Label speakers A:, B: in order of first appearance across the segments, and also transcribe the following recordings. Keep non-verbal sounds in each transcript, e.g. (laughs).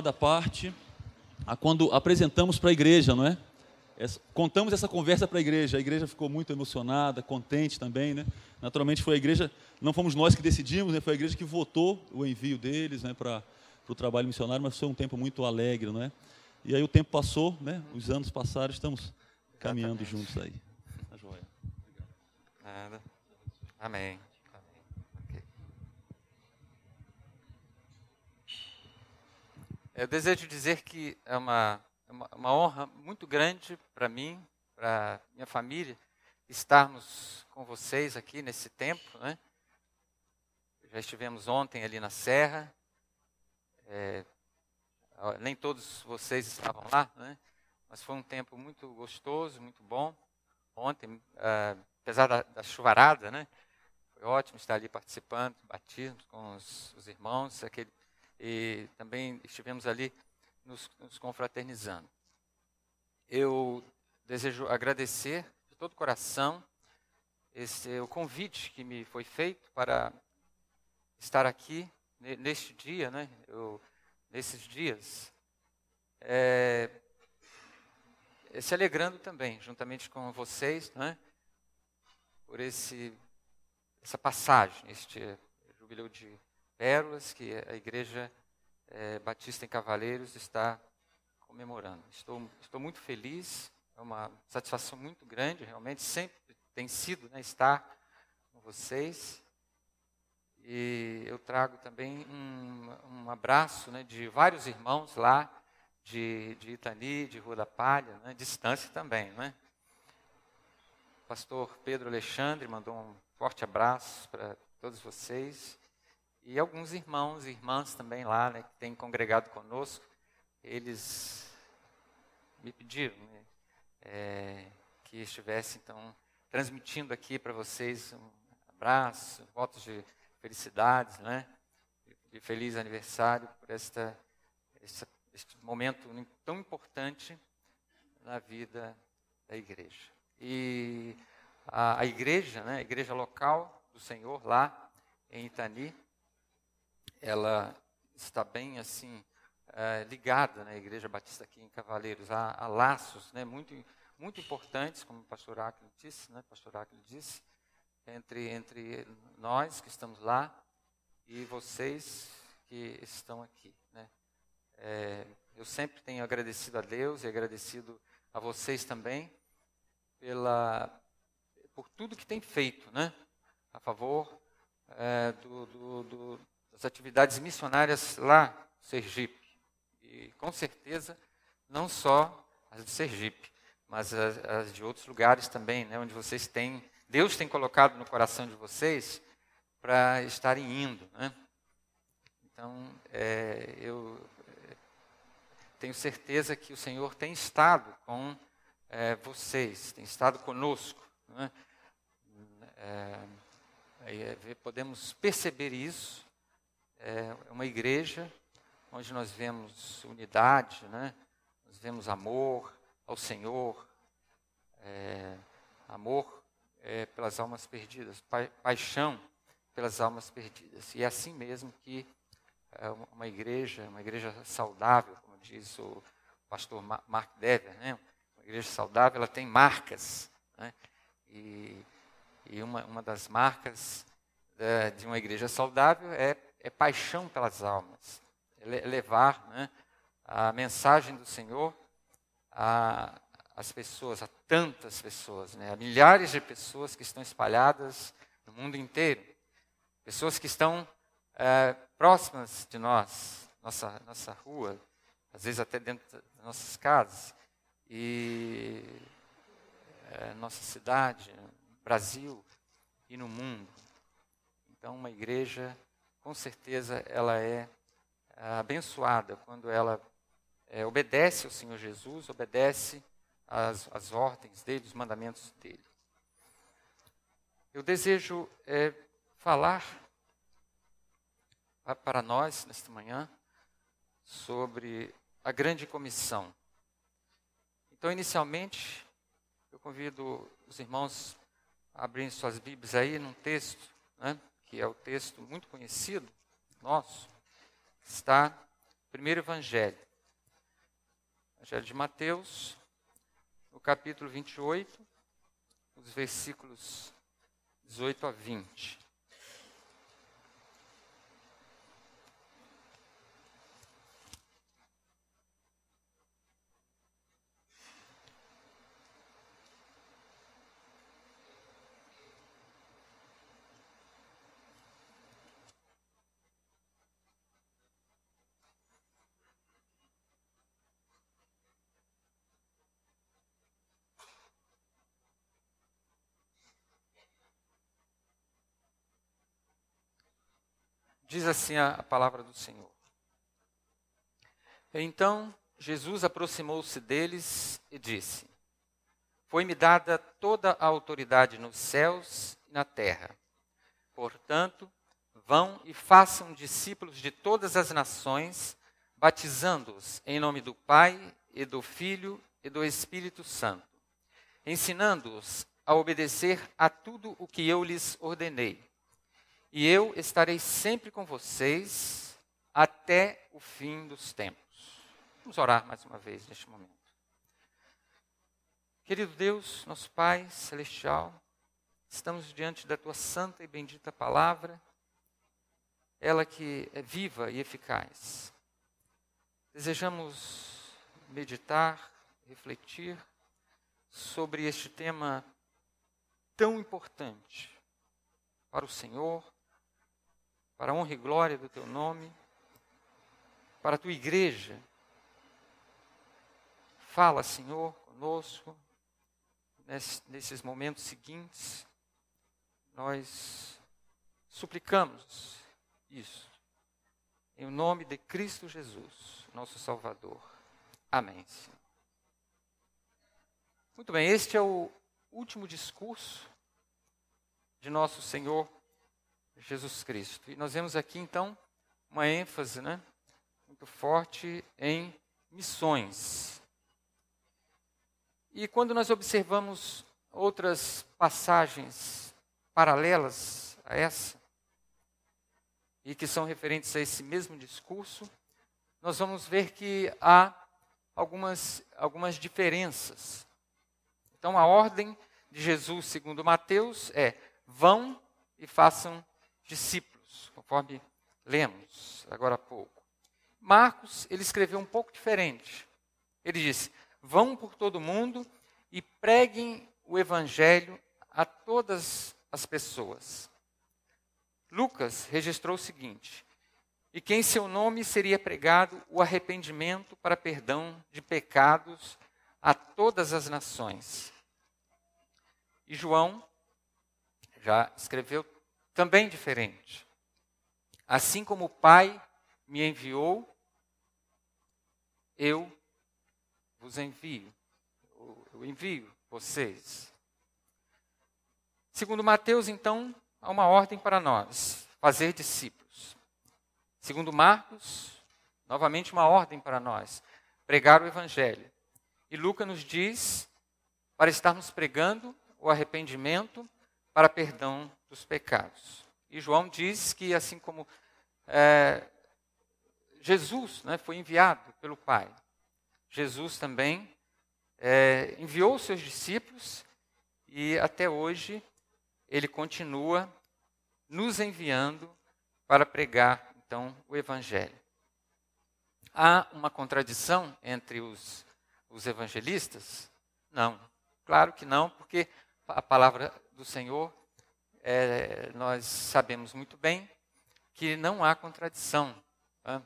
A: da parte a quando apresentamos para a igreja, não é? Contamos essa conversa para a igreja. A igreja ficou muito emocionada, contente também, né? Naturalmente foi a igreja, não fomos nós que decidimos, né? foi a igreja que votou o envio deles, né? Para o trabalho missionário, mas foi um tempo muito alegre, não é? E aí o tempo passou, né? Os anos passaram, estamos caminhando Exatamente. juntos aí. Tá joia. Nada. Amém. Eu desejo dizer que é uma, é uma, uma honra muito grande para mim, para minha família, estarmos com vocês aqui nesse tempo. Né? Já estivemos ontem ali na Serra. É, nem todos vocês estavam lá, né? mas foi um tempo muito gostoso, muito bom. Ontem, ah, apesar da, da, chuvarada, né? foi ótimo estar ali participando, batismos com os, os irmãos, aquele e também estivemos ali nos, nos confraternizando. Eu desejo agradecer de todo o coração esse, o convite que me foi feito para estar aqui neste dia, né? Eu, nesses dias, é, é se alegrando também, juntamente com vocês, né? Por esse essa passagem, este jubileu de pérolas que a Igreja é, Batista em Cavaleiros está comemorando. Estou, estou muito feliz, é uma satisfação muito grande, realmente, sempre tem sido né, estar com vocês. E eu trago também um, um abraço né, de vários irmãos lá, de, de Itani, de Rua da Palha, né, distância também. Né? O pastor Pedro Alexandre mandou um forte abraço para todos vocês e alguns irmãos e irmãs também lá, né, que têm congregado conosco, eles me pediram né, é, que estivesse então transmitindo aqui para vocês um abraço, votos de felicidades, né, de feliz aniversário por esta, esta este momento tão importante na vida da igreja. E a, a igreja, né, a igreja local do Senhor lá em Itani, ela está bem assim é, ligada na né, Igreja Batista aqui em Cavaleiros, há, há, laços né, muito, muito importantes, como o pastor Áquilo disse, né, pastor Áquilo disse, entre, entre nós que estamos lá e vocês que estão aqui. Né. É, eu sempre tenho agradecido a Deus e agradecido a vocês também pela, por tudo que tem feito né, a favor é, do, do, do das atividades missionárias lá no Sergipe. E com certeza, não só as de Sergipe, mas as, as de outros lugares também, né, onde vocês têm, Deus tem colocado no coração de vocês para estarem indo. Né? Então, é, eu é, tenho certeza que o Senhor tem estado com é, vocês, tem estado conosco. Né? É, é podemos perceber isso é, é uma igreja onde nós vemos unidade, né? nós vemos amor ao Senhor, é, amor é, pelas almas perdidas, pa paixão pelas almas perdidas. E é assim mesmo que é uma igreja, uma igreja saudável, como diz o pastor Mark Dever, né? uma igreja saudável, ela tem marcas. Né? E, e uma, uma das marcas é, de uma igreja saudável é é paixão pelas almas, é levar né, a mensagem do Senhor às pessoas, a tantas pessoas, né, a milhares de pessoas que estão espalhadas no mundo inteiro, pessoas que estão é, próximas de nós, nossa, nossa rua, às vezes até dentro das nossas casas, e é, nossa cidade, Brasil e no mundo. Então, uma igreja com certeza ela é, é abençoada quando ela é, obedece ao Senhor Jesus, obedece às, às ordens dele, os mandamentos dele. Eu desejo é, falar para nós nesta manhã sobre a grande comissão. Então, inicialmente, eu convido os irmãos a abrirem suas Bíblias aí num texto, né? que é o texto muito conhecido nosso, está no primeiro evangelho. Evangelho de Mateus, no capítulo 28, os versículos 18 a 20. Diz assim a, a palavra do Senhor. Então Jesus aproximou-se deles e disse: Foi-me dada toda a autoridade nos céus e na terra. Portanto, vão e façam discípulos de todas as nações, batizando-os em nome do Pai e do Filho e do Espírito Santo, ensinando-os a obedecer a tudo o que eu lhes ordenei e eu estarei sempre com vocês até o fim dos tempos. Vamos orar mais uma vez neste momento. Querido Deus, nosso Pai celestial, estamos diante da tua santa e bendita palavra, ela que é viva e eficaz. Desejamos meditar, refletir sobre este tema tão importante para o Senhor, para a honra e glória do teu nome, para a tua igreja. Fala, Senhor, conosco, nesse, nesses momentos seguintes. Nós suplicamos isso, em nome de Cristo Jesus, nosso Salvador. Amém, Senhor. Muito bem, este é o último discurso de nosso Senhor Jesus Cristo. E nós vemos aqui então uma ênfase, né, muito forte em missões. E quando nós observamos outras passagens paralelas a essa, e que são referentes a esse mesmo discurso, nós vamos ver que há algumas, algumas diferenças. Então, a ordem de Jesus, segundo Mateus, é: vão e façam discípulos, conforme lemos agora há pouco. Marcos, ele escreveu um pouco diferente. Ele disse: Vão por todo mundo e preguem o evangelho a todas as pessoas. Lucas registrou o seguinte: E quem em seu nome seria pregado o arrependimento para perdão de pecados a todas as nações. E João já escreveu também diferente. Assim como o Pai me enviou, eu vos envio. Eu envio vocês. Segundo Mateus, então, há uma ordem para nós: fazer discípulos. Segundo Marcos, novamente uma ordem para nós: pregar o Evangelho. E Lucas nos diz para estarmos pregando o arrependimento para perdão dos pecados. E João diz que, assim como é, Jesus né, foi enviado pelo Pai, Jesus também é, enviou seus discípulos e até hoje ele continua nos enviando para pregar então o Evangelho. Há uma contradição entre os, os evangelistas? Não, claro que não, porque a palavra do Senhor é, nós sabemos muito bem que não há contradição. Tá?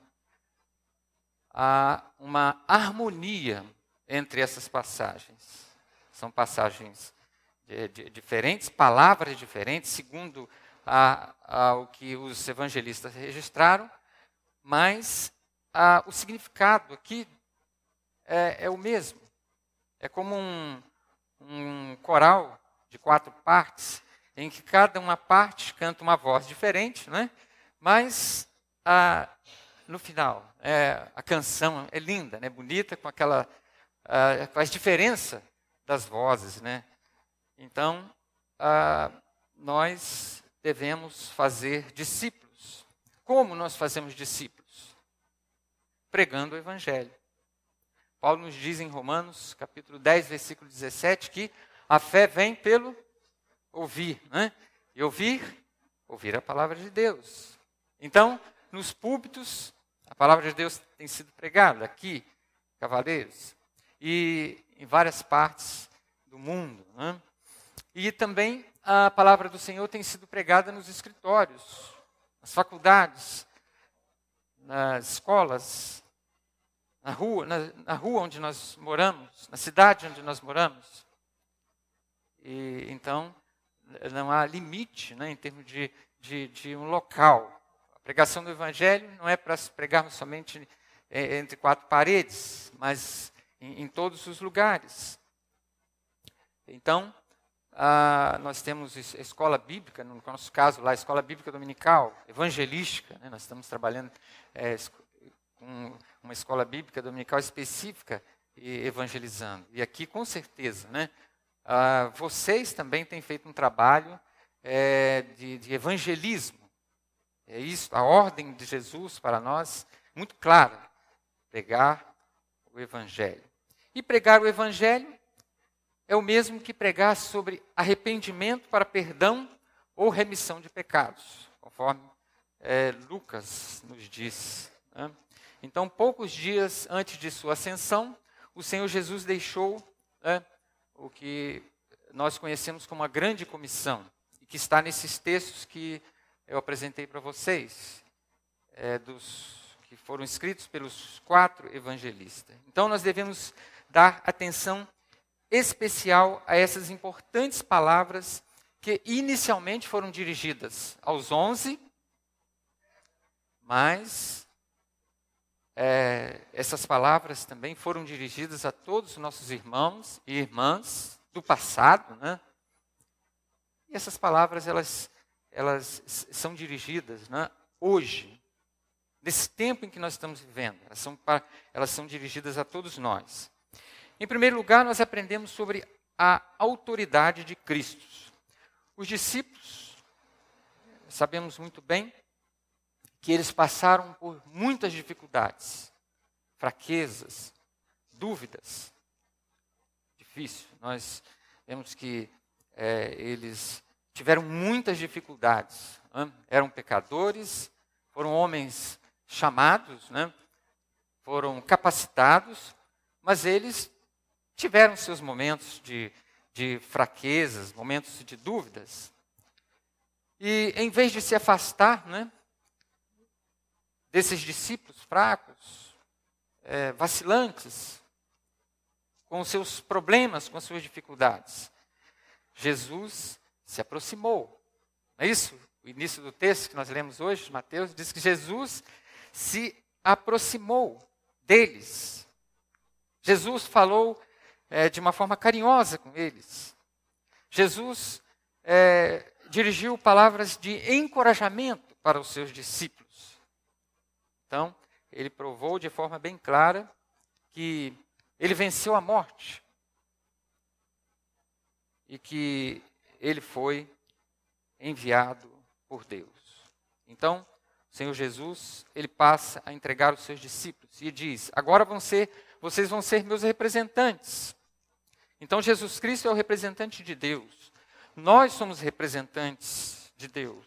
A: Há uma harmonia entre essas passagens. São passagens de, de, diferentes, palavras diferentes, segundo a, a, o que os evangelistas registraram, mas a, o significado aqui é, é, o mesmo. É como um, um coral de quatro partes em que cada uma parte canta uma voz diferente, né? mas a, no final, é, a canção é linda, né? bonita, com aquela. A, faz diferença das vozes. Né? Então, a, nós devemos fazer discípulos. Como nós fazemos discípulos? Pregando o Evangelho. Paulo nos diz em Romanos, capítulo 10, versículo 17, que a fé vem pelo ouvir, né? E ouvir, ouvir a palavra de Deus. Então, nos púlpitos, a palavra de Deus tem sido pregada aqui, Cavaleiros, e em várias partes do mundo. Né? E também a palavra do Senhor tem sido pregada nos escritórios, nas faculdades, nas escolas, na rua, na, na rua onde nós moramos, na cidade onde nós moramos. E então não há limite né, em termos de, de, de um local. A pregação do Evangelho não é para se pregarmos somente é, entre quatro paredes, mas em, em todos os lugares. Então, ah, nós temos escola bíblica, no nosso caso lá, escola bíblica dominical, evangelística, né, nós estamos trabalhando é, com uma escola bíblica dominical específica e evangelizando. E aqui, com certeza, né, ah, vocês também têm feito um trabalho é, de, de, evangelismo. É isso, a ordem de Jesus para nós, muito clara: pregar o Evangelho. E pregar o Evangelho é o mesmo que pregar sobre arrependimento para perdão ou remissão de pecados, conforme é, Lucas nos diz. Né? Então, poucos dias antes de sua ascensão, o Senhor Jesus deixou né, o que nós conhecemos como a grande comissão, e que está nesses textos que eu apresentei para vocês, é, dos, que foram escritos pelos quatro evangelistas. Então, nós devemos dar atenção especial a essas importantes palavras que inicialmente foram dirigidas aos onze, mas é, essas palavras também foram dirigidas a todos os nossos irmãos e irmãs do passado, né? E essas palavras elas elas são dirigidas, né? Hoje, nesse tempo em que nós estamos vivendo, elas são para, elas são dirigidas a todos nós. Em primeiro lugar, nós aprendemos sobre a autoridade de Cristo. Os discípulos, sabemos muito bem, que eles passaram por muitas dificuldades, fraquezas, dúvidas. Difícil. Nós vemos que é, eles tiveram muitas dificuldades. Né? Eram pecadores, foram homens chamados, né? foram capacitados, mas eles tiveram seus momentos de, de fraquezas, momentos de dúvidas. E em vez de se afastar, né? desses discípulos fracos, é, vacilantes, com seus problemas, com suas dificuldades. Jesus se aproximou. Não é isso? O início do texto que nós lemos hoje, Mateus, diz que Jesus se aproximou deles. Jesus falou é, de uma forma carinhosa com eles. Jesus é, dirigiu palavras de encorajamento para os seus discípulos. Então, ele provou de forma bem clara que ele venceu a morte e que ele foi enviado por Deus. Então, o Senhor Jesus, ele passa a entregar os seus discípulos e diz: "Agora vão ser, vocês vão ser meus representantes". Então Jesus Cristo é o representante de Deus. Nós somos representantes de Deus.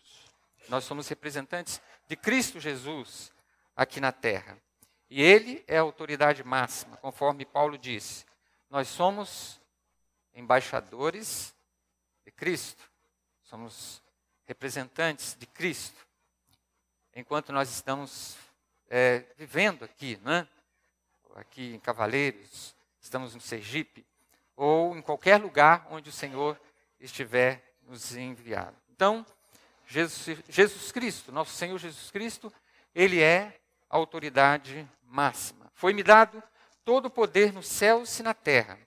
A: Nós somos representantes de Cristo Jesus aqui na terra. E ele é a autoridade máxima, conforme Paulo disse. Nós somos embaixadores de Cristo, somos representantes de Cristo, enquanto nós estamos é, vivendo aqui, né? aqui em Cavaleiros, estamos no Sergipe, ou em qualquer lugar onde o Senhor estiver nos enviado. Então, Jesus, Jesus Cristo, nosso Senhor Jesus Cristo, ele é autoridade máxima. Foi-me dado todo o poder nos céus e na terra.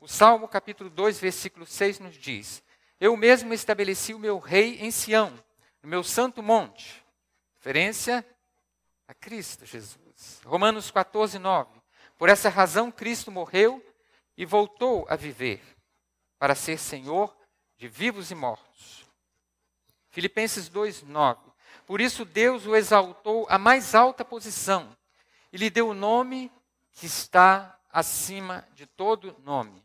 A: O Salmo capítulo 2, versículo 6 nos diz: Eu mesmo estabeleci o meu rei em Sião, no meu santo monte. Referência a Cristo Jesus. Romanos 14, 9. Por essa razão Cristo morreu e voltou a viver, para ser Senhor de vivos e mortos. Filipenses 2, 9. Por isso Deus o exaltou à mais alta posição e lhe deu o nome que está acima de todo nome.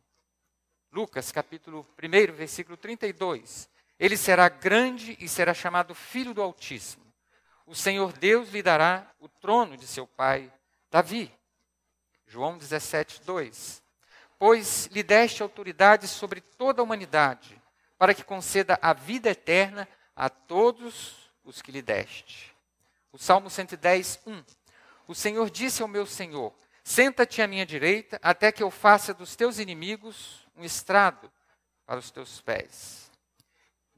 A: Lucas capítulo 1, versículo 32. Ele será grande e será chamado Filho do Altíssimo. O Senhor Deus lhe dará o trono de seu pai, Davi. João 17, 2. Pois lhe deste autoridade sobre toda a humanidade, para que conceda a vida eterna a todos os que lhe deste. O Salmo 110, 1. O Senhor disse ao meu Senhor: Senta-te à minha direita, até que eu faça dos teus inimigos um estrado para os teus pés.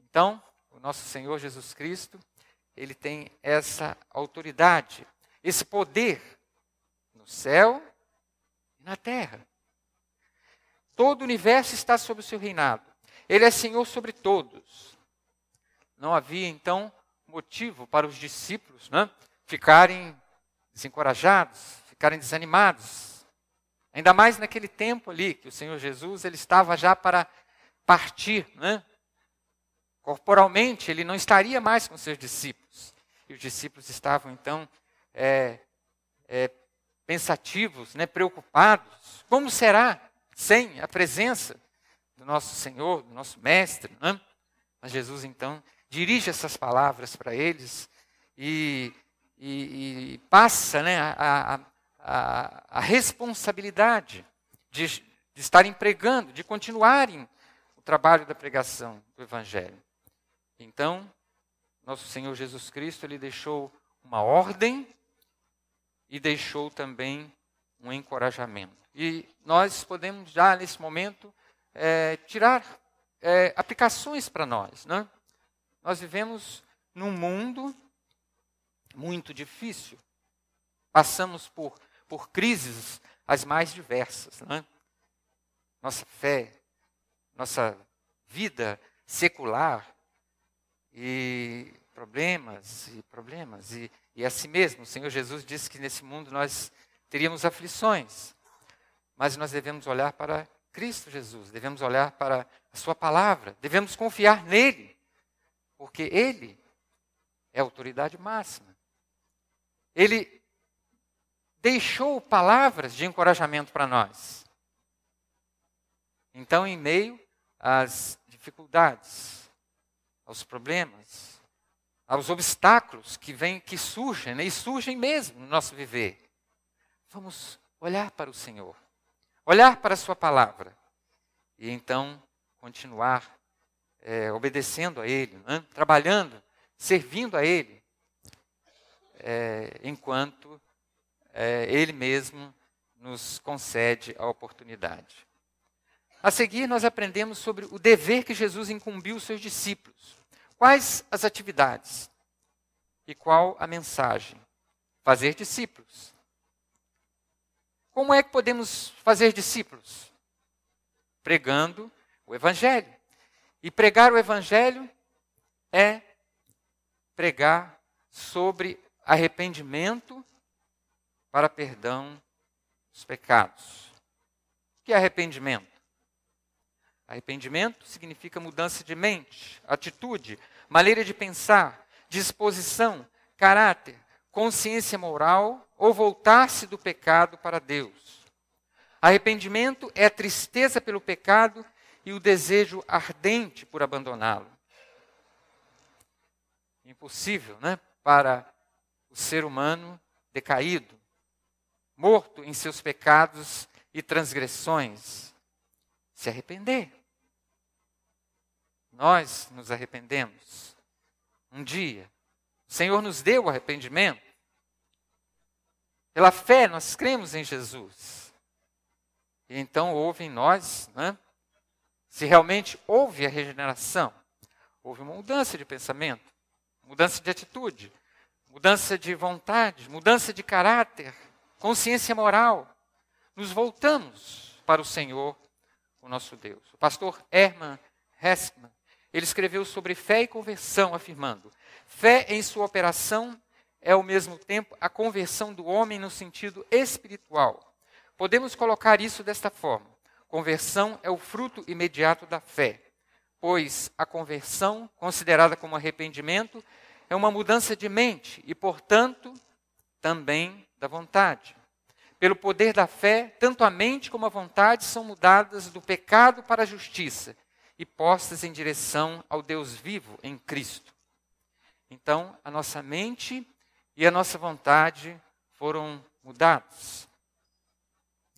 A: Então, o nosso Senhor Jesus Cristo, ele tem essa autoridade, esse poder no céu e na terra. Todo o universo está sob o seu reinado. Ele é Senhor sobre todos. Não havia então motivo para os discípulos né, ficarem desencorajados, ficarem desanimados. Ainda mais naquele tempo ali que o Senhor Jesus ele estava já para partir, né? corporalmente ele não estaria mais com seus discípulos. E os discípulos estavam então é, é, pensativos, né, preocupados. Como será sem a presença do nosso Senhor, do nosso Mestre? Né? Mas Jesus então dirige essas palavras para eles e, e, e passa né, a, a, a responsabilidade de, de, estarem pregando, de continuarem o trabalho da pregação do Evangelho. Então, nosso Senhor Jesus Cristo, ele deixou uma ordem e deixou também um encorajamento. E nós podemos já, nesse momento, é, tirar é, aplicações para nós, né? Nós vivemos num mundo muito difícil. Passamos por, por crises as mais diversas. Né? Nossa fé, nossa vida secular e problemas e problemas. E, e assim mesmo, o Senhor Jesus disse que nesse mundo nós teríamos aflições, mas nós devemos olhar para Cristo Jesus, devemos olhar para a Sua palavra, devemos confiar nele. Porque ele é a autoridade máxima. Ele deixou palavras de encorajamento para nós. Então, em meio às dificuldades, aos problemas, aos obstáculos que vêm, que surgem, né? e surgem mesmo no nosso viver, vamos olhar para o Senhor, olhar para a Sua palavra e então continuar é, obedecendo a Ele, né? trabalhando, servindo a Ele, é, enquanto é, Ele mesmo nos concede a oportunidade. A seguir, nós aprendemos sobre o dever que Jesus incumbiu os seus discípulos. Quais as atividades? E qual a mensagem? Fazer discípulos. Como é que podemos fazer discípulos? Pregando o Evangelho, e pregar o Evangelho é pregar sobre arrependimento para perdão dos pecados. O que é arrependimento? Arrependimento significa mudança de mente, atitude, maneira de pensar, disposição, caráter, consciência moral ou voltar-se do pecado para Deus. Arrependimento é tristeza pelo pecado e o desejo ardente por abandoná-lo. Impossível, né? Para o ser humano decaído, morto em seus pecados e transgressões, se arrepender. Nós nos arrependemos. Um dia, o Senhor nos deu o arrependimento. Pela fé, nós cremos em Jesus. E então houve em nós né, se realmente houve a regeneração, houve uma mudança de pensamento, mudança de atitude, mudança de vontade, mudança de caráter, consciência moral. Nos voltamos para o Senhor, o nosso Deus. O pastor Herman Hessman, ele escreveu sobre fé e conversão, afirmando: fé em sua operação é ao mesmo tempo a conversão do homem no sentido espiritual. Podemos colocar isso desta forma: Conversão é o fruto imediato da fé, pois a conversão, considerada como arrependimento, é uma mudança de mente e, portanto, também da vontade. Pelo poder da fé, tanto a mente como a vontade são mudadas do pecado para a justiça e postas em direção ao Deus vivo em Cristo. Então, a nossa mente e a nossa vontade foram mudados.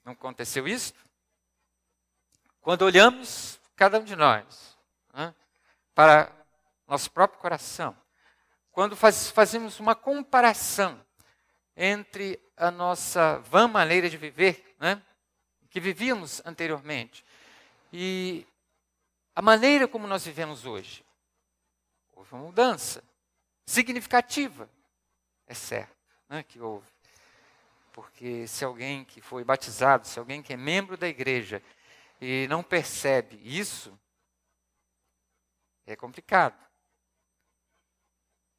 A: Não aconteceu isso? Quando olhamos, cada um de nós, né, para nosso próprio coração, quando faz, fazemos uma comparação entre a nossa vã maneira de viver, né, que vivíamos anteriormente, e a maneira como nós vivemos hoje, houve uma mudança significativa, é certo, né, que houve. Porque se alguém que foi batizado, se alguém que é membro da igreja, e não percebe isso, é complicado.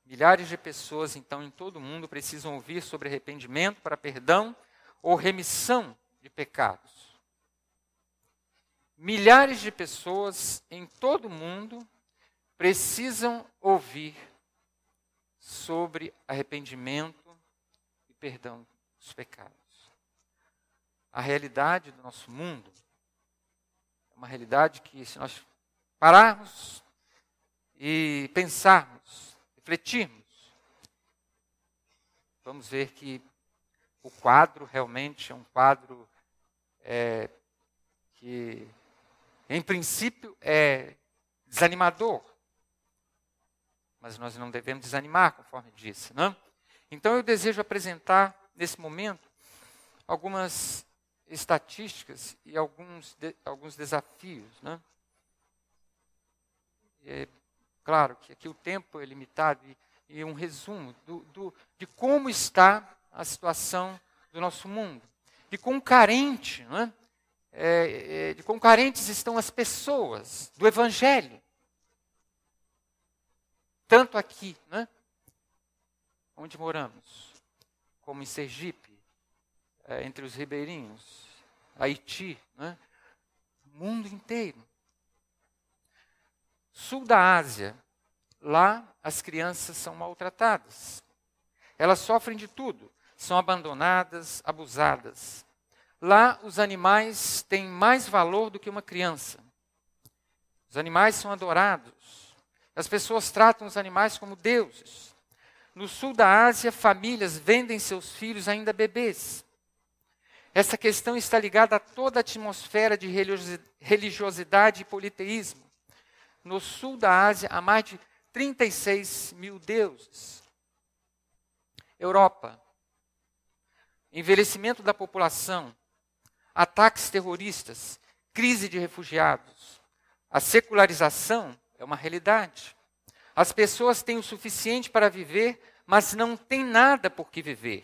A: Milhares de pessoas, então, em todo o mundo precisam ouvir sobre arrependimento para perdão ou remissão de pecados. Milhares de pessoas em todo o mundo precisam ouvir sobre arrependimento e perdão dos pecados. A realidade do nosso mundo uma realidade que, se nós pararmos e pensarmos, refletirmos, vamos ver que o quadro realmente é um quadro é, que, em princípio, é desanimador. Mas nós não devemos desanimar, conforme disse. Não? Né? Então, eu desejo apresentar, nesse momento, algumas estatísticas e alguns, de, alguns desafios. Né? É claro que aqui o tempo é limitado e, e um resumo do, do, de como está a situação do nosso mundo, de quão carente, né? é, é, de quão carentes estão as pessoas do Evangelho, tanto aqui, né? onde moramos, como em Sergipe, é, entre os ribeirinhos, Haiti, né? o mundo inteiro. Sul da Ásia, lá as crianças são maltratadas. Elas sofrem de tudo, são abandonadas, abusadas. Lá os animais têm mais valor do que uma criança. Os animais são adorados. As pessoas tratam os animais como deuses. No sul da Ásia, famílias vendem seus filhos ainda bebês essa questão está ligada a toda a atmosfera de religiosidade e politeísmo. No sul da Ásia, há mais de 36 mil deuses. Europa, envelhecimento da população, ataques terroristas, crise de refugiados. A secularização é uma realidade. As pessoas têm o suficiente para viver, mas não têm nada por que viver.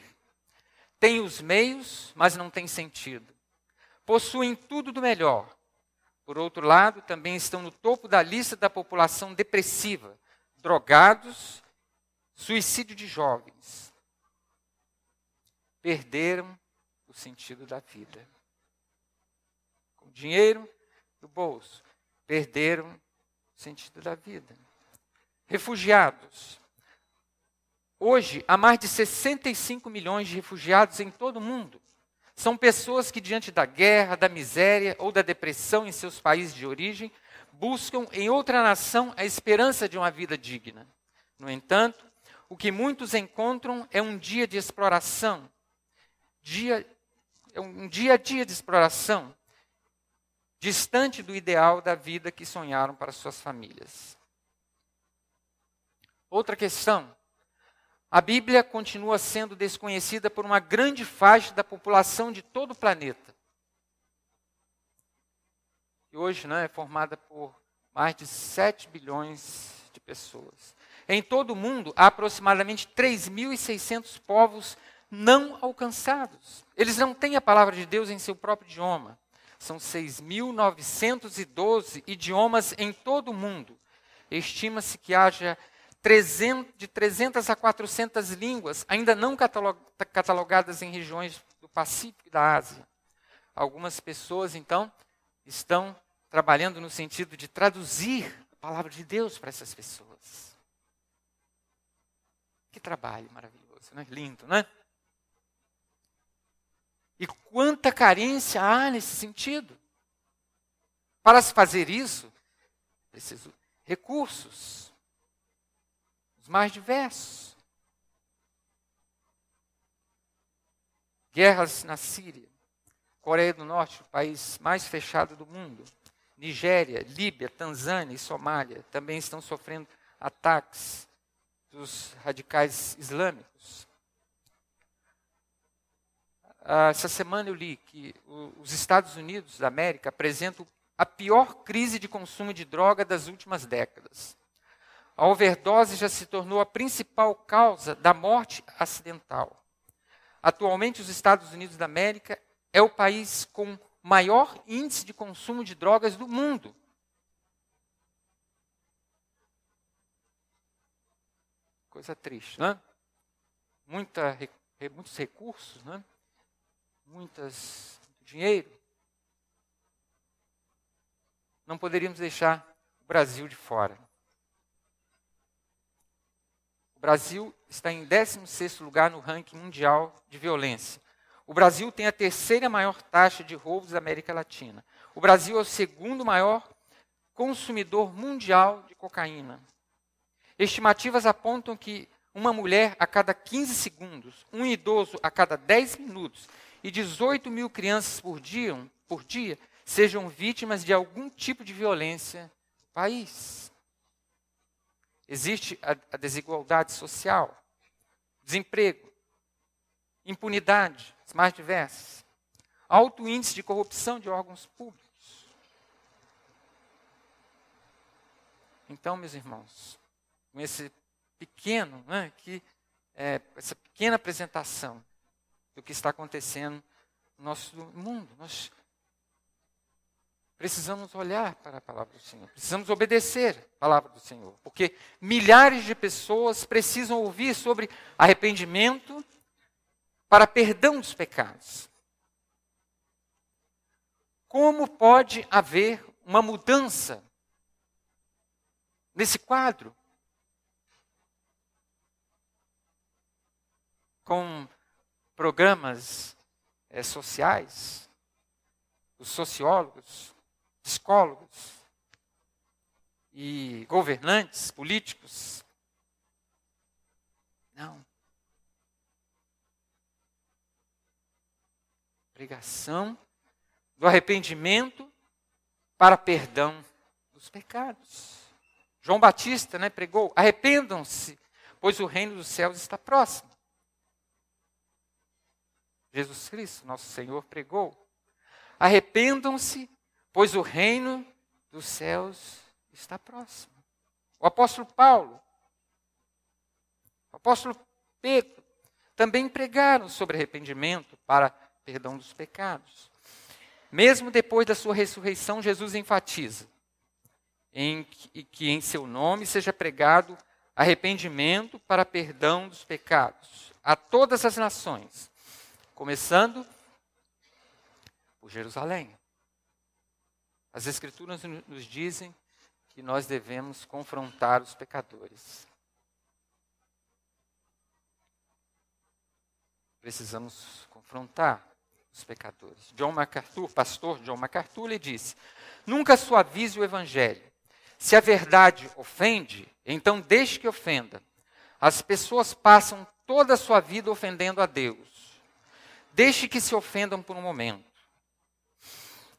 A: Tem os meios, mas não tem sentido. Possuem tudo do melhor. Por outro lado, também estão no topo da lista da população depressiva, drogados, suicídio de jovens. Perderam o sentido da vida. Com dinheiro no bolso, perderam o sentido da vida. Refugiados, Hoje, há mais de 65 milhões de refugiados em todo o mundo. São pessoas que, diante da guerra, da miséria ou da depressão em seus países de origem, buscam em outra nação a esperança de uma vida digna. No entanto, o que muitos encontram é um dia de exploração, dia, é um dia a dia de exploração, distante do ideal da vida que sonharam para suas famílias. Outra questão a Bíblia continua sendo desconhecida por uma grande faixa da população de todo o planeta. E hoje né, é formada por mais de 7 bilhões de pessoas. Em todo o mundo, há aproximadamente 3.600 povos não alcançados. Eles não têm a palavra de Deus em seu próprio idioma. São 6.912 idiomas em todo o mundo. Estima-se que haja 300, de 300 a 400 línguas, ainda não catalogadas em regiões do Pacífico e da Ásia. Algumas pessoas, então, estão trabalhando no sentido de traduzir a palavra de Deus para essas pessoas. Que trabalho maravilhoso, né? Lindo, né? E quanta carência há nesse sentido. Para se fazer isso, preciso recursos mais diversos. Guerras na Síria, Coreia do Norte, o país mais fechado do mundo, Nigéria, Líbia, Tanzânia e Somália também estão sofrendo ataques dos radicais islâmicos. Ah, essa semana eu li que os Estados Unidos da América apresentam a pior crise de consumo de droga das últimas décadas. A overdose já se tornou a principal causa da morte acidental. Atualmente, os Estados Unidos da América é o país com maior índice de consumo de drogas do mundo. Coisa triste, né? Muita, muitos recursos, né? Muitas, muito dinheiro. Não poderíamos deixar o Brasil de fora. Brasil está em 16º lugar no ranking mundial de violência. O Brasil tem a terceira maior taxa de roubos da América Latina. O Brasil é o segundo maior consumidor mundial de cocaína. Estimativas apontam que uma mulher a cada 15 segundos, um idoso a cada 10 minutos e 18 mil crianças por dia, por dia sejam vítimas de algum tipo de violência no país. Existe a, a desigualdade social, desemprego, impunidade, as mais diversas, alto índice de corrupção de órgãos públicos. Então, meus irmãos, com esse pequeno, né, que, é, essa pequena apresentação do que está acontecendo no nosso mundo, nós Precisamos olhar para a palavra do Senhor, precisamos obedecer a palavra do Senhor, porque milhares de pessoas precisam ouvir sobre arrependimento para perdão dos pecados. Como pode haver uma mudança nesse quadro? Com programas é, sociais, os sociólogos psicólogos e governantes políticos. Não. Pregação do arrependimento para perdão dos pecados. João Batista né, pregou: arrependam-se, pois o reino dos céus está próximo. Jesus Cristo, nosso Senhor, pregou: arrependam-se, pois o reino dos céus está próximo. O apóstolo Paulo, o apóstolo Pedro, também pregaram sobre arrependimento para perdão dos pecados. Mesmo depois da sua ressurreição, Jesus enfatiza em que, que em seu nome seja pregado arrependimento para perdão dos pecados a todas as nações, começando por Jerusalém. As Escrituras nos dizem que nós devemos confrontar os pecadores. Precisamos confrontar os pecadores. John MacArthur, pastor John MacArthur, lhe disse: Nunca suavize o evangelho. Se a verdade ofende, então deixe que ofenda. As pessoas passam toda a sua vida ofendendo a Deus. Deixe que se ofendam por um momento.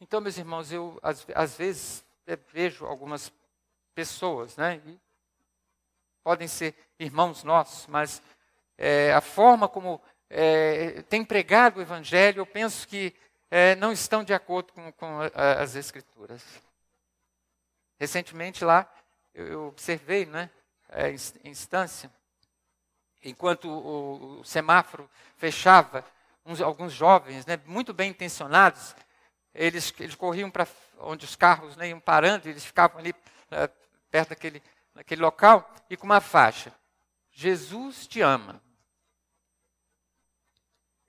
A: Então, meus irmãos, eu às, às vezes é, vejo algumas pessoas, né? podem ser irmãos nossos, mas é, a forma como é, tem pregado o Evangelho, eu penso que é, não estão de acordo com, com a, as Escrituras. Recentemente lá, eu, eu observei, né, em instância, enquanto o, o semáforo fechava, uns, alguns jovens, né, muito bem intencionados, eles, eles corriam para onde os carros né, iam parando, eles ficavam ali né, perto daquele, daquele local, e com uma faixa. Jesus te ama.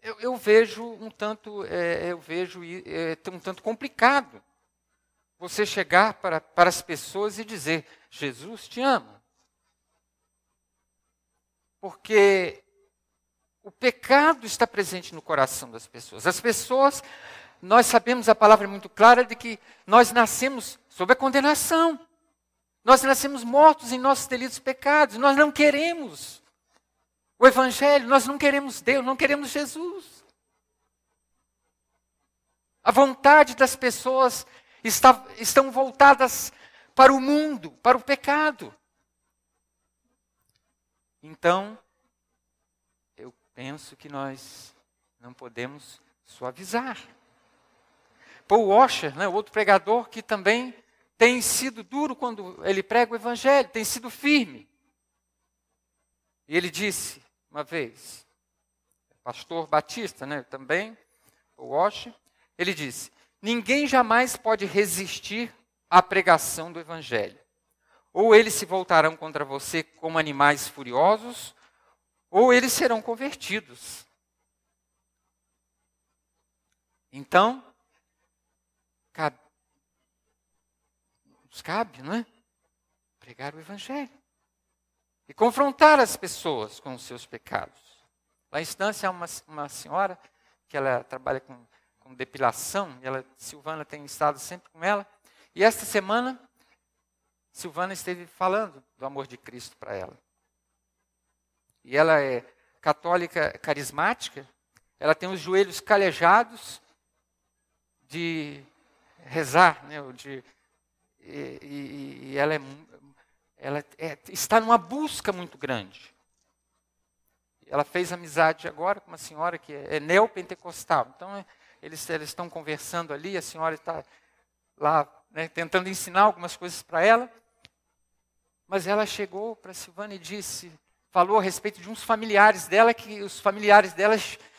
A: Eu, eu vejo um tanto, é, eu vejo é, um tanto complicado você chegar para, para as pessoas e dizer, Jesus te ama. Porque o pecado está presente no coração das pessoas. As pessoas nós sabemos, a palavra muito clara, de que nós nascemos sob a condenação. Nós nascemos mortos em nossos delitos e pecados. Nós não queremos o Evangelho, nós não queremos Deus, não queremos Jesus. A vontade das pessoas está, estão voltadas para o mundo, para o pecado. Então, eu penso que nós não podemos suavizar. Paul Washer, né, o outro pregador, que também tem sido duro quando ele prega o evangelho, tem sido firme. E ele disse uma vez, pastor Batista, né, também, Paul Washer, ele disse: Ninguém jamais pode resistir à pregação do evangelho. Ou eles se voltarão contra você como animais furiosos, ou eles serão convertidos. Então, Cabe. Nos cabe, não é? Pregar o Evangelho. E confrontar as pessoas com os seus pecados. Lá em instância há uma, uma senhora que ela trabalha com, com depilação, e ela, Silvana tem estado sempre com ela. E esta semana, Silvana esteve falando do amor de Cristo para ela. E ela é católica carismática, ela tem os joelhos calejados de rezar, né? de, e, e, e ela, é, ela é, está numa busca muito grande. Ela fez amizade agora com uma senhora que é, é neopentecostal. Então, é, eles, eles estão conversando ali, a senhora está lá né, tentando ensinar algumas coisas para ela. Mas ela chegou para Silvana e disse, falou a respeito de uns familiares dela, que os familiares dela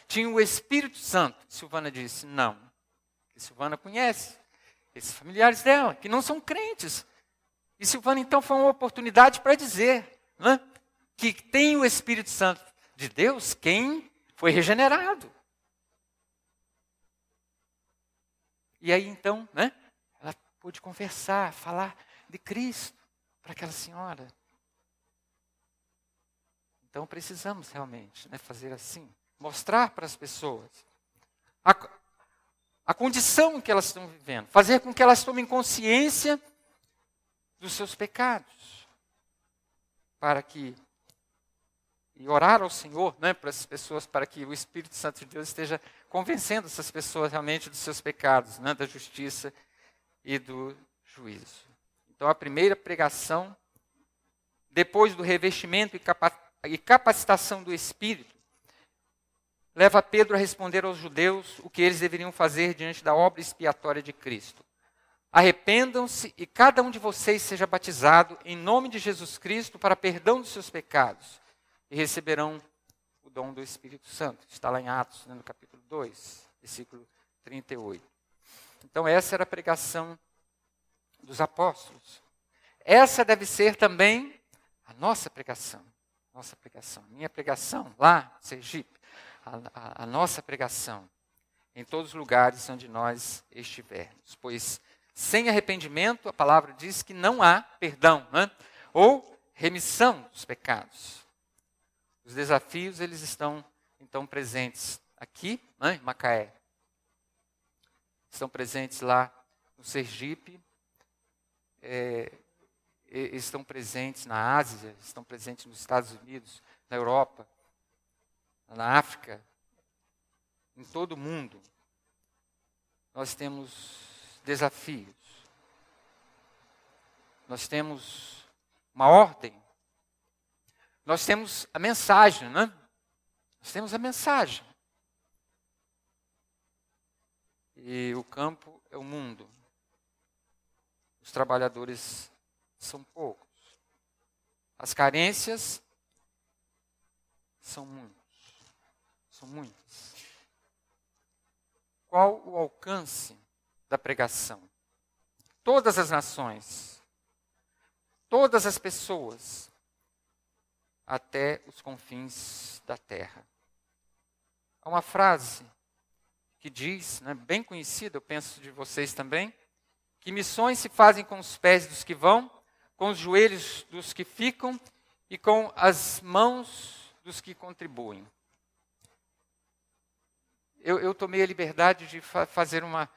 A: tinham o Espírito Santo. Silvana disse, não. Silvana conhece esses familiares dela, que não são crentes. E Silvana, então, foi uma oportunidade para dizer né, que tem o Espírito Santo de Deus quem foi regenerado. E aí, então, né, ela pôde conversar, falar de Cristo para aquela senhora. Então, precisamos realmente né, fazer assim mostrar para as pessoas. A, a condição que elas estão vivendo, fazer com que elas tomem consciência dos seus pecados, para que e orar ao Senhor, né, para essas pessoas, para que o Espírito Santo de Deus esteja convencendo essas pessoas realmente dos seus pecados, né, da justiça e do juízo. Então, a primeira pregação, depois do revestimento e capacitação do Espírito, leva Pedro a responder aos judeus o que eles deveriam fazer diante da obra expiatória de Cristo. Arrependam-se e cada um de vocês seja batizado em nome de Jesus Cristo para perdão dos seus pecados e receberão o dom do Espírito Santo. Está lá em Atos, né, no capítulo 2, versículo 38. Então, essa era a pregação dos apóstolos. Essa deve ser também a nossa pregação. Nossa pregação, minha pregação lá, Sergipe a, a nossa pregação em todos os lugares onde nós estivermos. Pois sem arrependimento, a palavra diz que não há perdão né? ou remissão dos pecados. Os desafios eles estão então presentes aqui né, em Macaé, estão presentes lá no Sergipe, é, estão presentes na Ásia, estão presentes nos Estados Unidos, na Europa, na África, em todo o mundo, nós temos desafios. Nós temos uma ordem. Nós temos a mensagem, né? Nós temos a mensagem. E o campo é o mundo. Os trabalhadores são poucos. As carências são muitas muitos. Qual o alcance da pregação? Todas as nações, todas as pessoas, até os confins da terra. Há uma frase que diz, né, bem conhecida, eu penso de vocês também, que missões se fazem com os pés dos que vão, com os joelhos dos que ficam e com as mãos dos que contribuem eu, eu tomei a liberdade de fa fazer uma,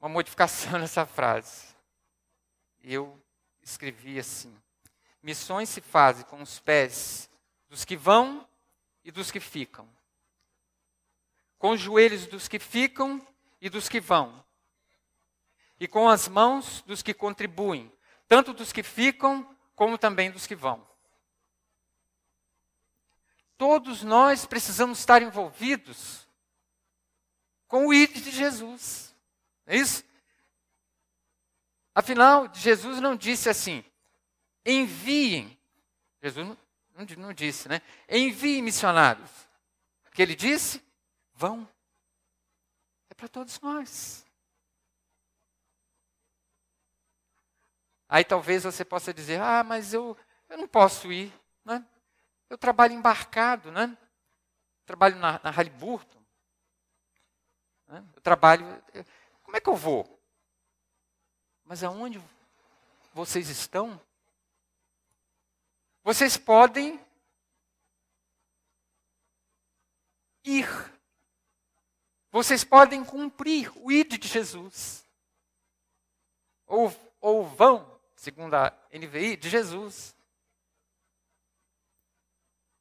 A: uma modificação (laughs) nessa frase. Eu escrevi assim: Missões se fazem com os pés dos que vão e dos que ficam, com os joelhos dos que ficam e dos que vão, e com as mãos dos que contribuem, tanto dos que ficam como também dos que vão. Todos nós precisamos estar envolvidos com o ID de Jesus. É isso? Afinal, Jesus não disse assim: enviem. Jesus não, não disse, né? Enviem missionários. O que ele disse? Vão. É para todos nós. Aí talvez você possa dizer: ah, mas eu, eu não posso ir. Né? Eu trabalho embarcado, né? Trabalho na, na né? Eu trabalho. Como é que eu vou? Mas aonde vocês estão? Vocês podem ir. Vocês podem cumprir o id de Jesus. Ou, ou vão, segundo a NVI, de Jesus.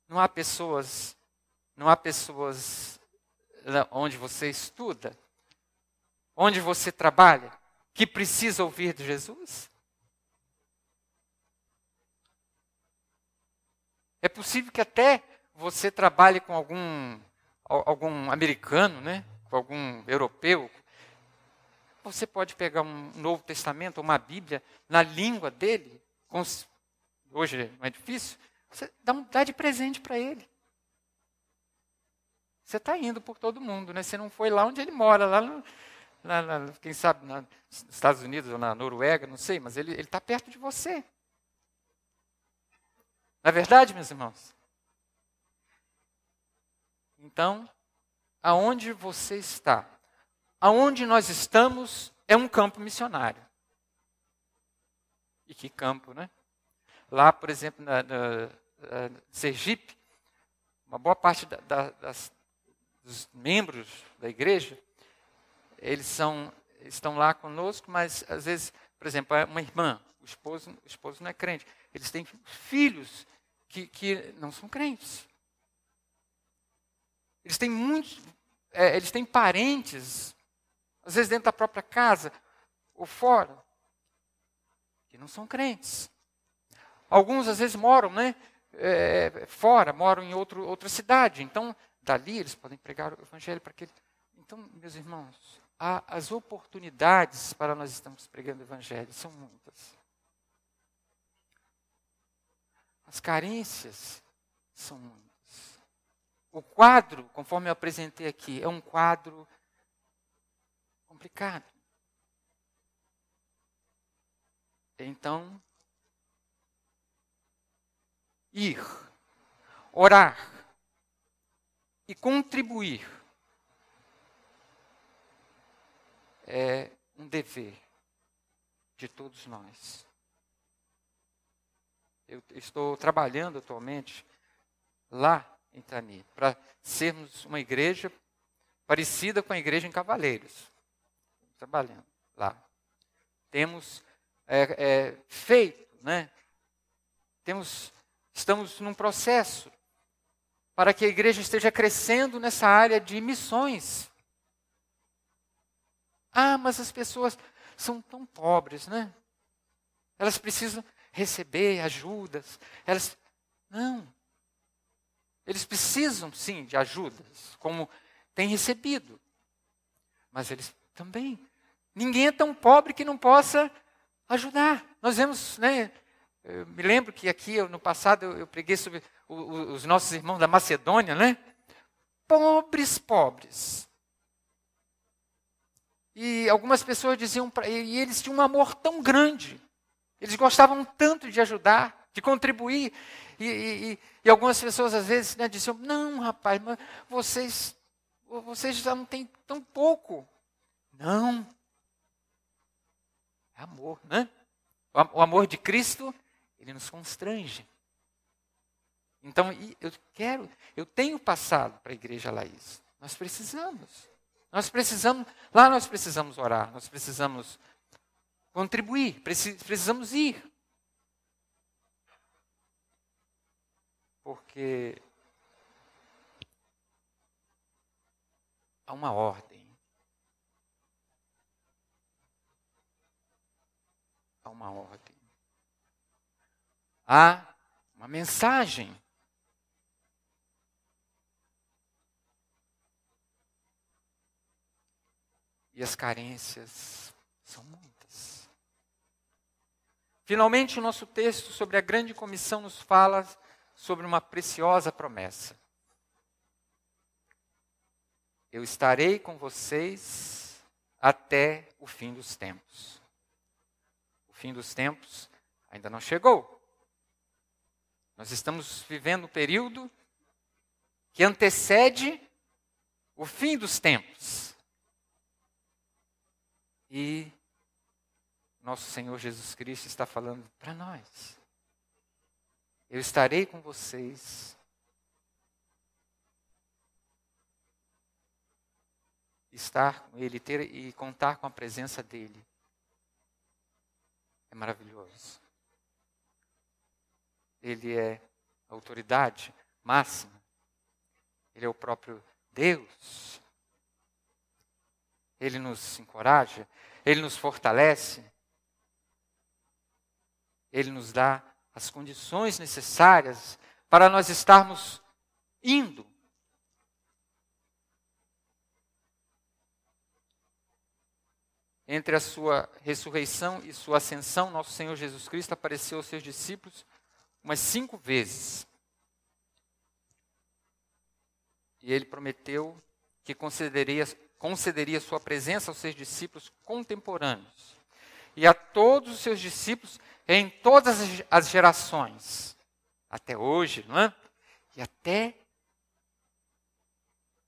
A: Não há pessoas, não há pessoas onde você estuda? Onde você trabalha? Que precisa ouvir de Jesus? É possível que até você trabalhe com algum, algum americano, né? com algum europeu. Você pode pegar um Novo Testamento, uma Bíblia, na língua dele, com, hoje é mais difícil, você dá, um, dá de presente para ele. Você está indo por todo mundo, né? Você não foi lá onde ele mora, lá no, na, na, quem sabe nos Estados Unidos ou na Noruega, não sei, mas ele está perto de você. Na é verdade, meus irmãos. Então, aonde você está, aonde nós estamos, é um campo missionário. E que campo, né? Lá, por exemplo, na, na, na Sergipe, uma boa parte da, da, das, dos membros da igreja, eles são, estão lá conosco, mas às vezes, por exemplo, é uma irmã, o esposo, o esposo não é crente, eles têm filhos que, que não são crentes. Eles têm muitos, é, eles têm parentes, às vezes dentro da própria casa ou fora, que não são crentes. Alguns às vezes moram, né? É, fora, moram em outro, outra cidade. Então, está ali, eles podem pregar o evangelho para aquele. Então, meus irmãos, há, as oportunidades para nós estamos pregando o evangelho são muitas. As carências são muitas. O quadro, conforme eu apresentei aqui, é um quadro complicado. Então, ir, orar, e contribuir é um dever de todos nós. Eu estou trabalhando atualmente lá em Tani para sermos uma igreja parecida com a igreja em Cavaleiros. Trabalhando lá. Temos é, é, feito, né? Temos, estamos num processo para que a igreja esteja crescendo nessa área de missões. Ah, mas as pessoas são tão pobres, né? Elas precisam receber ajudas. Elas não. Eles precisam sim de ajudas, como têm recebido. Mas eles também. Ninguém é tão pobre que não possa ajudar. Nós vemos, né? Eu me lembro que aqui no passado eu, eu preguei sobre os nossos irmãos da Macedônia, né? Pobres, pobres. E algumas pessoas diziam para e eles tinham um amor tão grande, eles gostavam tanto de ajudar, de contribuir. E, e, e algumas pessoas às vezes né, diziam: não, rapaz, mas vocês, vocês já não têm tão pouco. Não. É amor, né? O amor de Cristo, ele nos constrange. Então, eu quero, eu tenho passado para a igreja Laís. Nós precisamos. Nós precisamos, lá nós precisamos orar, nós precisamos contribuir, precisamos ir. Porque há uma ordem. Há uma ordem. Há uma mensagem E as carências são muitas. Finalmente, o nosso texto sobre a grande comissão nos fala sobre uma preciosa promessa. Eu estarei com vocês até o fim dos tempos. O fim dos tempos ainda não chegou. Nós estamos vivendo um período que antecede o fim dos tempos. E nosso Senhor Jesus Cristo está falando para nós. Eu estarei com vocês. Estar com Ele ter, e contar com a presença dEle é maravilhoso. Ele é a autoridade máxima. Ele é o próprio Deus. Ele nos encoraja, ele nos fortalece, ele nos dá as condições necessárias para nós estarmos indo. Entre a sua ressurreição e sua ascensão, nosso Senhor Jesus Cristo apareceu aos seus discípulos umas cinco vezes. E ele prometeu que concederia concederia sua presença aos seus discípulos contemporâneos e a todos os seus discípulos em todas as gerações, até hoje, não é? E até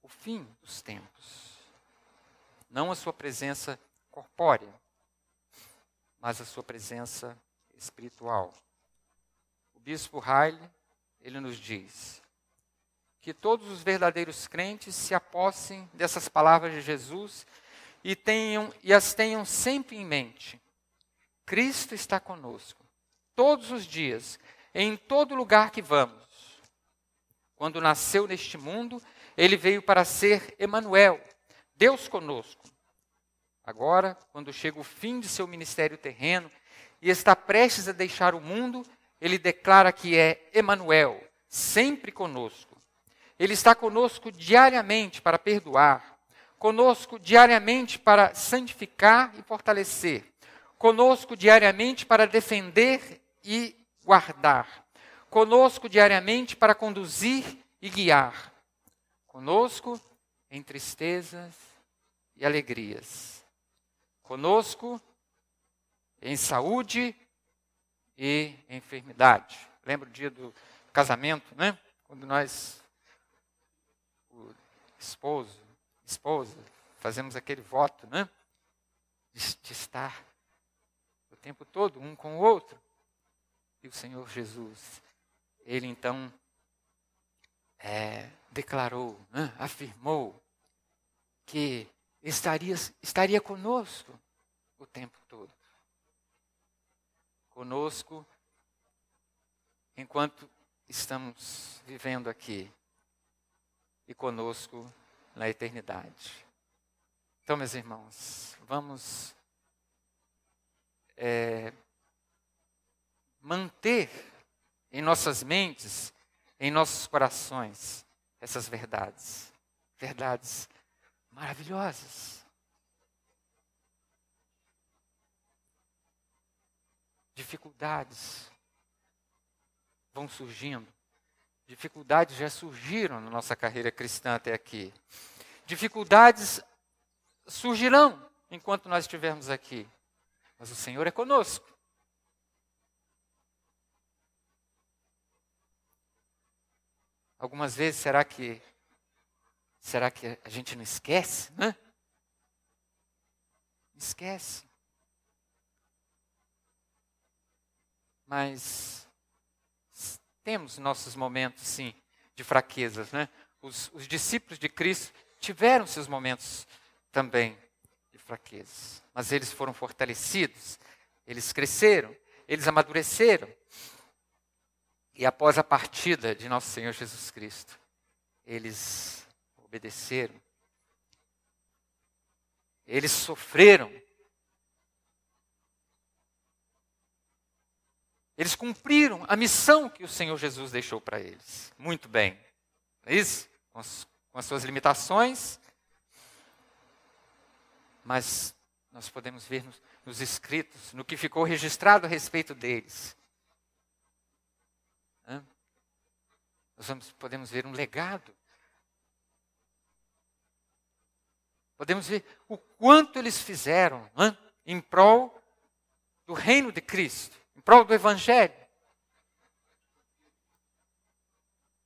A: o fim dos tempos. Não a sua presença corpórea, mas a sua presença espiritual. O bispo Haile, ele nos diz: que todos os verdadeiros crentes se apossem dessas palavras de Jesus e, tenham, e as tenham sempre em mente. Cristo está conosco, todos os dias, em todo lugar que vamos. Quando nasceu neste mundo, ele veio para ser Emanuel, Deus conosco. Agora, quando chega o fim de seu ministério terreno e está prestes a deixar o mundo, ele declara que é Emanuel, sempre conosco. Ele está conosco diariamente para perdoar, conosco diariamente para santificar e fortalecer, conosco diariamente para defender e guardar, conosco diariamente para conduzir e guiar, conosco em tristezas e alegrias, conosco em saúde e enfermidade. Lembra o dia do casamento, né? Quando nós esposo, esposa, fazemos aquele voto, né? De, de estar o tempo todo um com o outro. E o Senhor Jesus, ele então é, declarou, né? afirmou que estaria, estaria conosco o tempo todo. Conosco enquanto estamos vivendo aqui e conosco na eternidade. Então, meus irmãos, vamos é, manter em nossas mentes, em nossos corações, essas verdades. Verdades maravilhosas. Dificuldades vão surgindo Dificuldades já surgiram na nossa carreira cristã até aqui. Dificuldades surgirão enquanto nós estivermos aqui. Mas o Senhor é conosco. Algumas vezes será que será que a gente não esquece, né? Esquece. Mas temos nossos momentos, sim, de fraquezas, né? Os, os discípulos de Cristo tiveram seus momentos também de fraquezas, mas eles foram fortalecidos, eles cresceram, eles amadureceram. E após a partida de nosso Senhor Jesus Cristo, eles obedeceram, eles sofreram Eles cumpriram a missão que o Senhor Jesus deixou para eles. Muito bem. É isso? Com as, com as suas limitações. Mas nós podemos ver nos, nos escritos, no que ficou registrado a respeito deles. Hã? Nós vamos, podemos ver um legado. Podemos ver o quanto eles fizeram hã? em prol do reino de Cristo em prol do Evangelho.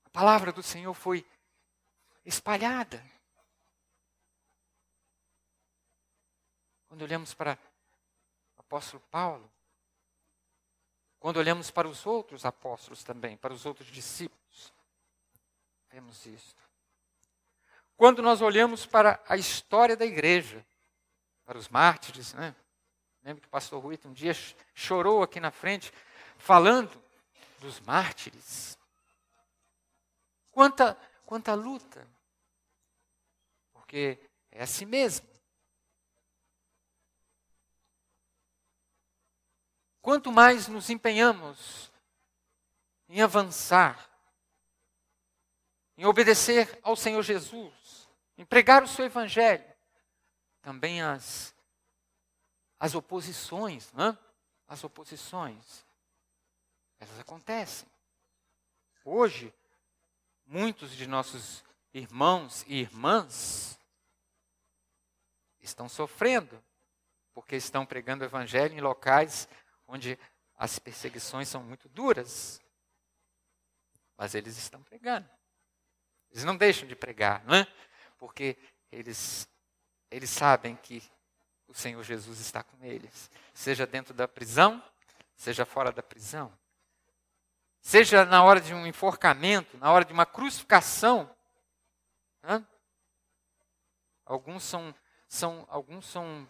A: A palavra do Senhor foi espalhada. Quando olhamos para o apóstolo Paulo, quando olhamos para os outros apóstolos também, para os outros discípulos, vemos isto. Quando nós olhamos para a história da igreja, para os mártires, né? Lembro que o pastor Rui um dia chorou aqui na frente, falando dos mártires. Quanta, quanta luta. Porque é assim mesmo. Quanto mais nos empenhamos em avançar, em obedecer ao Senhor Jesus, em pregar o seu Evangelho, também as as oposições, né? as oposições, elas acontecem. Hoje, muitos de nossos irmãos e irmãs estão sofrendo porque estão pregando o evangelho em locais onde as perseguições são muito duras. Mas eles estão pregando. Eles não deixam de pregar, não é? Porque eles, eles sabem que o Senhor Jesus está com eles. Seja dentro da prisão, seja fora da prisão. Seja na hora de um enforcamento, na hora de uma crucificação. Né? Alguns são, são, alguns são,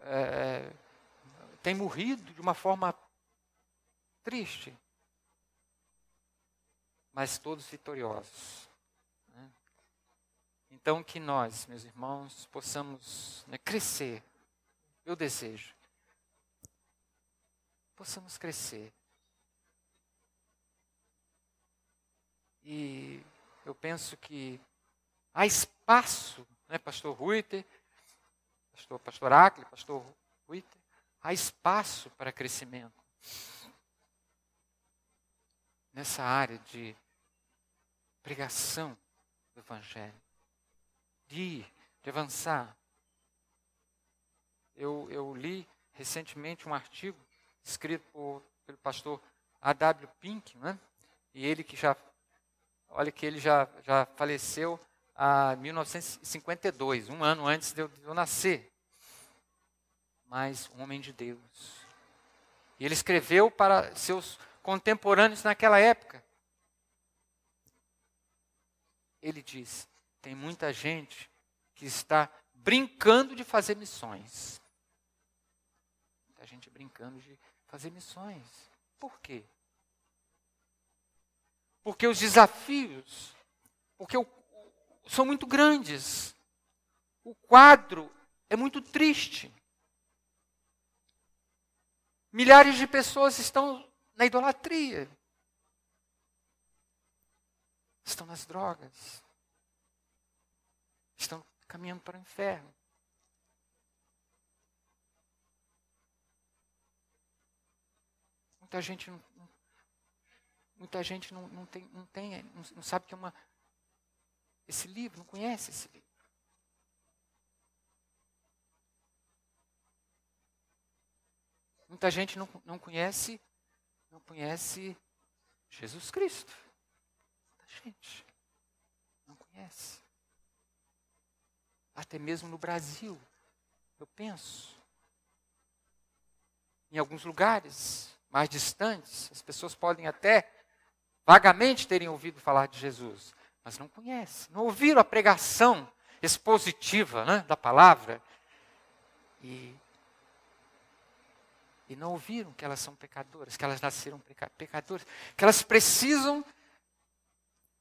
A: é, têm morrido de uma forma triste, mas todos vitoriosos. Né? Então, que nós, meus irmãos, possamos né, crescer meu desejo. Possamos crescer. E eu penso que há espaço, né, pastor Ruiter, pastor, pastor Acle, pastor Ruiter, há espaço para crescimento nessa área de
B: pregação
A: do Evangelho, de de avançar. Eu, eu li recentemente um artigo escrito por, pelo pastor A.W. Pink, né? e ele que já, olha que ele já, já faleceu em 1952, um ano antes de eu, de eu nascer. Mas um homem de Deus. E ele escreveu para seus contemporâneos naquela época. Ele diz: tem muita gente que está brincando de fazer missões a gente brincando de fazer missões. Por quê? Porque os desafios, porque o, o, são muito grandes. O quadro é muito triste. Milhares de pessoas estão na idolatria. Estão nas drogas. Estão caminhando para o inferno. Muita gente não, muita gente não, não tem, não, tem não, não sabe que é uma esse livro, não conhece esse livro. Muita gente não, não conhece, não conhece Jesus Cristo. Muita gente não conhece. Até mesmo no Brasil, eu penso. Em alguns lugares, mais distantes, as pessoas podem até vagamente terem ouvido falar de Jesus, mas não conhecem, não ouviram a pregação expositiva né, da palavra e, e não ouviram que elas são pecadoras, que elas nasceram pecadoras, que elas precisam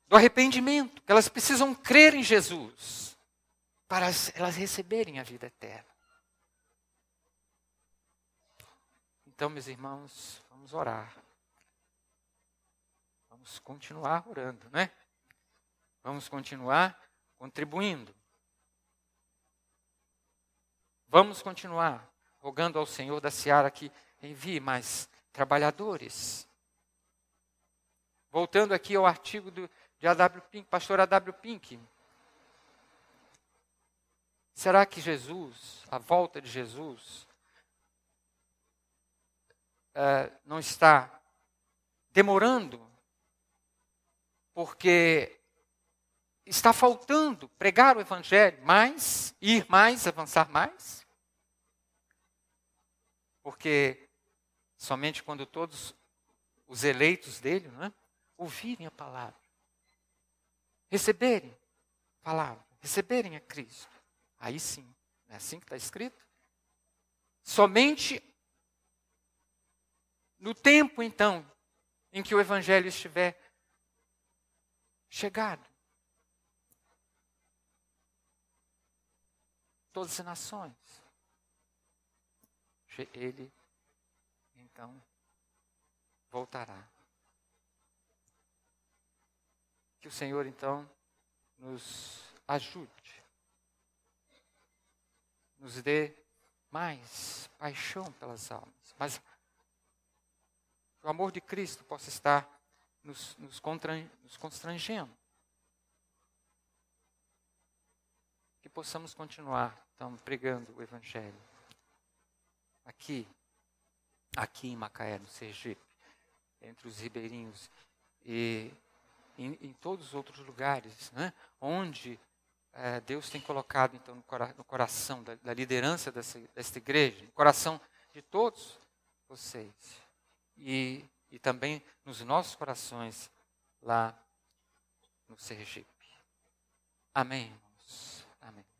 A: do arrependimento, que elas precisam crer em Jesus para elas receberem a vida eterna. Então, meus irmãos, vamos orar. Vamos continuar orando, né? Vamos continuar contribuindo. Vamos continuar rogando ao Senhor da seara que envie mais trabalhadores. Voltando aqui ao artigo do, de A.W. Pink, pastor A.W. Pink. Será que Jesus, a volta de Jesus, uh, não está demorando, porque está faltando pregar o Evangelho mais, ir mais, avançar mais? Porque somente quando todos os eleitos dele né, ouvirem a palavra, receberem a palavra, receberem a Cristo, aí sim, é assim que está escrito? Somente no tempo então em que o evangelho estiver chegado. Todas as nações. Ele então voltará. Que o Senhor então nos ajude, nos dê mais paixão pelas almas, mais que o amor de Cristo possa estar nos, nos, nos constrangendo. Que possamos continuar, então, pregando o Evangelho. Aqui, aqui em Macaé, no Sergipe, entre os ribeirinhos e em, em todos os outros lugares, né, onde é, Deus tem colocado então no, cora no coração da, da liderança dessa, desta igreja, no coração de todos vocês, e, e também nos nossos corações lá no Sergipe. Amém, Amém.